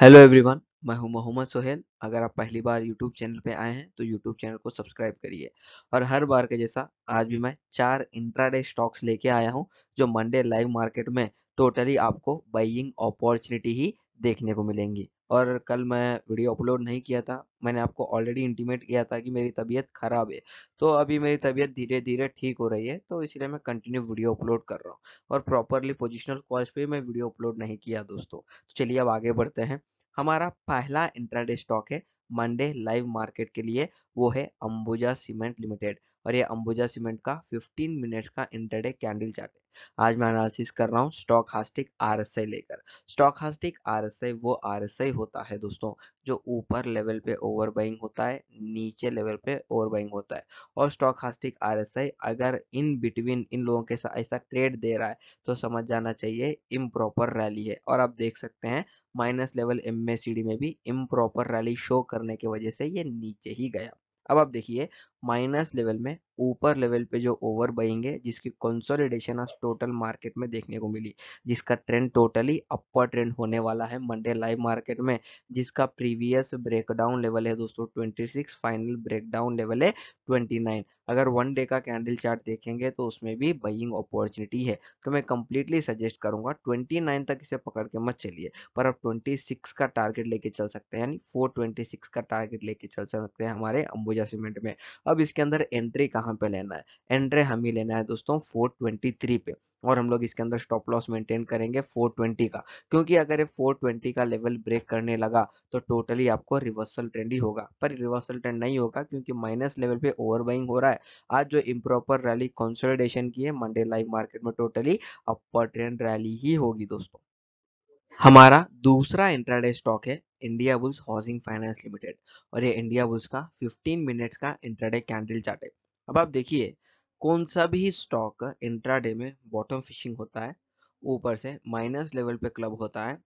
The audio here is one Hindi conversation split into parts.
हेलो एवरीवन मैं हूं मोहम्मद सोहेल अगर आप पहली बार यूट्यूब चैनल पे आए हैं तो यूट्यूब चैनल को सब्सक्राइब करिए और हर बार के जैसा आज भी मैं चार इंट्राडे स्टॉक्स लेके आया हूं जो मंडे लाइव मार्केट में टोटली आपको बाइंग अपॉर्चुनिटी ही देखने को मिलेंगी और कल मैं वीडियो अपलोड नहीं किया था मैंने आपको ऑलरेडी इंटीमेट किया था कि मेरी तबीयत खराब है तो अभी मेरी तबीयत धीरे धीरे ठीक हो रही है तो इसलिए मैं कंटिन्यू वीडियो अपलोड कर रहा हूँ और प्रॉपरली पोजिशनल कॉल्स पर मैं वीडियो अपलोड नहीं किया दोस्तों तो चलिए अब आगे बढ़ते हैं हमारा पहला इंट्राडे स्टॉक है मंडे लाइव मार्केट के लिए वो है अंबुजा सीमेंट लिमिटेड और ये अंबुजा सीमेंट का 15 मिनट का इंटरडे कैंडल चार्ट है आज मैं एनालिसिस कर रहा हूँ स्टॉक हास्टिक आर लेकर स्टॉक हास्टिक आर वो आर होता है दोस्तों जो ऊपर लेवल पे ओवर बाइंग होता है नीचे लेवल पे ओवर बाइंग होता है और स्टॉक हास्टिक आर अगर इन बिटवीन इन लोगों के साथ ऐसा ट्रेड दे रहा है तो समझ जाना चाहिए इम्प्रॉपर रैली है और आप देख सकते हैं माइनस लेवल एम में भी इम्प्रॉपर रैली शो करने की वजह से ये नीचे ही गया अब आप देखिए माइनस लेवल में ऊपर लेवल पे जो ओवर बइंग है जिसकी कंसोलिडेशन आज टोटल मार्केट में देखने को मिली जिसका ट्रेंड टोटली अपर ट्रेंड होने वाला है मंडे लाइव मार्केट में जिसका प्रीवियस ब्रेकडाउन लेवल है दोस्तों 26 फाइनल ब्रेकडाउन लेवल है 29 अगर वन डे का कैंडल चार्ट देखेंगे तो उसमें भी बइंग अपॉर्चुनिटी है तो मैं कंप्लीटली सजेस्ट करूंगा ट्वेंटी तक इसे पकड़ के मत चलिए पर आप ट्वेंटी का टारगेट लेके चल सकते हैं यानी फोर का टारगेट लेके चल सकते हैं हमारे अंबुजा सीमेंट में अब इसके अंदर एंट्री कहाँ पे लेना है एंट्री हम ही लेना है दोस्तों 423 पे और हम लोग इसके अंदर स्टॉप लॉस मेंटेन करेंगे 420 का क्योंकि अगर ये 420 का लेवल ब्रेक करने लगा तो टोटली आपको रिवर्सल ट्रेंड ही होगा पर रिवर्सल ट्रेंड नहीं होगा क्योंकि माइनस लेवल पे ओवर बाइंग हो रहा है आज जो इम्प्रॉपर रैली कंसोलिडेशन की है मंडे लाइव मार्केट में टोटली अपर ट्रेंड रैली ही होगी दोस्तों हमारा दूसरा इंट्राडे स्टॉक है Indiabulls housing finance limited और ये इंडिया बुल्स का 15 मिनट्स का इंट्राडे कैंडल चार्ट है अब आप देखिए कौन सा भी स्टॉक इंट्राडे में बॉटम फिशिंग होता है ऊपर से माइनस लेवल पे क्लब होता है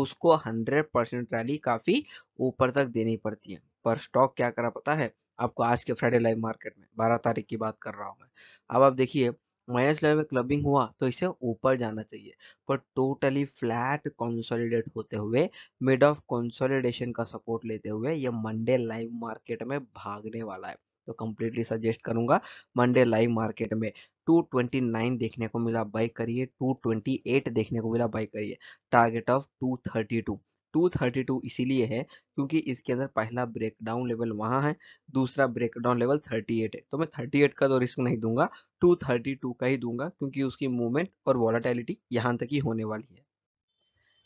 उसको 100 परसेंट रैली काफी ऊपर तक देनी पड़ती है पर स्टॉक क्या करा पता है आपको आज के फ्राइडे लाइव मार्केट में 12 तारीख की बात कर रहा हूँ मैं अब आप देखिए माइनस लेवल में क्लबिंग हुआ तो इसे ऊपर जाना चाहिए पर टोटली फ्लैट कंसोलिडेट होते हुए मिड ऑफ कंसोलिडेशन का सपोर्ट लेते हुए ये मंडे लाइव मार्केट में भागने वाला है तो कंप्लीटली सजेस्ट करूंगा मंडे लाइव मार्केट में 229 देखने को मिला बाई करिए 228 देखने को मिला बाई करिए टारगेट ऑफ 232 232 इसीलिए है क्योंकि इसके अंदर पहला ब्रेकडाउन लेवल वहां है दूसरा ब्रेकडाउन लेवल 38 है तो मैं 38 का तो रिस्क नहीं दूंगा 232 का ही दूंगा क्योंकि उसकी मूवमेंट और वॉलाटैलिटी यहाँ तक ही होने वाली है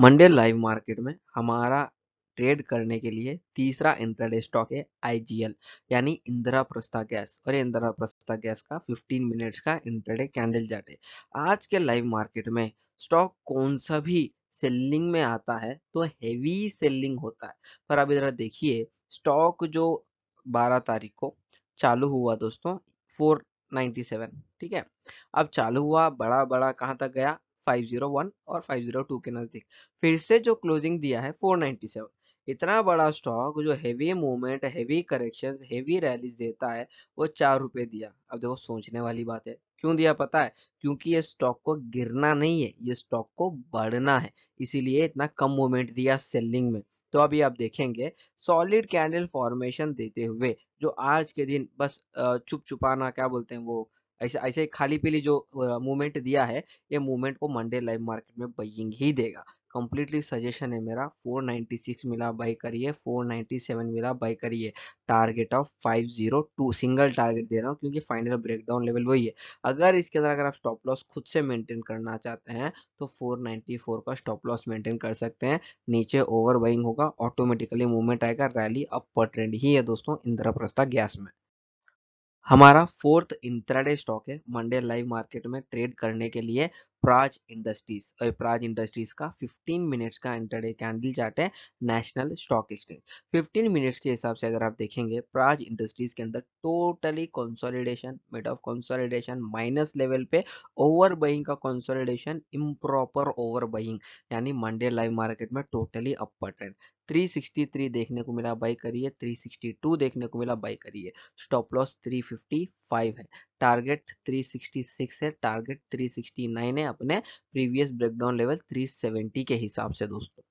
मंडे लाइव मार्केट में हमारा ट्रेड करने के लिए तीसरा इंट्राडे स्टॉक है आईजीएल यानी इंदिरा प्रस्ता गैस और इंदिरा प्रस्ता गैस का 15 मिनट्स का इंट्राडे कैंडल चार्ट है आज के लाइव मार्केट में स्टॉक कौन सा भी सेलिंग में आता है तो हेवी सेलिंग होता है पर अब इधर देखिए स्टॉक जो 12 तारीख को चालू हुआ दोस्तों 497 ठीक है अब चालू हुआ बड़ा बड़ा कहाँ तक गया 501 और 502 के नज़दीक फिर से जो क्लोजिंग दिया है 497 इतना बड़ा स्टॉक जो heavy movement heavy correction heavy rallies देता है वो चार रुपए दिया अब देखो सोचने वाली बात है क्यों दिया पता है क्योंकि ये स्टॉक को गिरना नहीं है ये स्टॉक को बढ़ना है इसीलिए इतना कम मूवमेंट दिया सेलिंग में तो अभी आप देखेंगे सॉलिड कैंडल फॉर्मेशन देते हुए जो आज के दिन बस चुप चुपाना क्या बोलते हैं वो ऐसे ऐसे खाली पीली जो मूवमेंट दिया है ये मूवमेंट को मंडे लाइव मार्केट में बइंग ही देगा कंप्लीटली सजेशन है मेरा 496 मिला बाई करिए 497 मिला बाई करिए टारगेट ऑफ 502 सिंगल टारगेट दे रहा हूँ क्योंकि फाइनल ब्रेकडाउन लेवल वही है अगर इसके अंदर अगर आप स्टॉप लॉस खुद से मेंटेन करना चाहते हैं तो 494 का स्टॉप लॉस मेंटेन कर सकते हैं नीचे ओवर बाइंग होगा ऑटोमेटिकली मूवमेंट आएगा रैली अपर ट्रेंड ही है दोस्तों इंदिरा गैस में हमारा फोर्थ इंट्राडे स्टॉक है मंडे लाइव मार्केट में ट्रेड करने के लिए प्राज इंडस्ट्रीज और प्राज इंडस्ट्रीज का 15 मिनट्स का इंटरडे कैंडल चार्ट है नेशनल स्टॉक एक्सचेंज 15 मिनट्स के हिसाब से अगर आप देखेंगे प्राज इंडस्ट्रीज के अंदर totally consolidation mid of consolidation minus level पे ओवर बइंग का कंसोलिडेशन इम्प्रॉपर ओवर बइंग यानी मंडे लाइव मार्केट में टोटली अपर ट्रेंड 363 देखने को मिला बाई करिए 362 देखने को मिला बाई करिए स्टॉप लॉस 355 है टारगेट 366 है टारगेट 369 है अपने प्रीवियस ब्रेकडाउन लेवल 370 के हिसाब से दोस्तों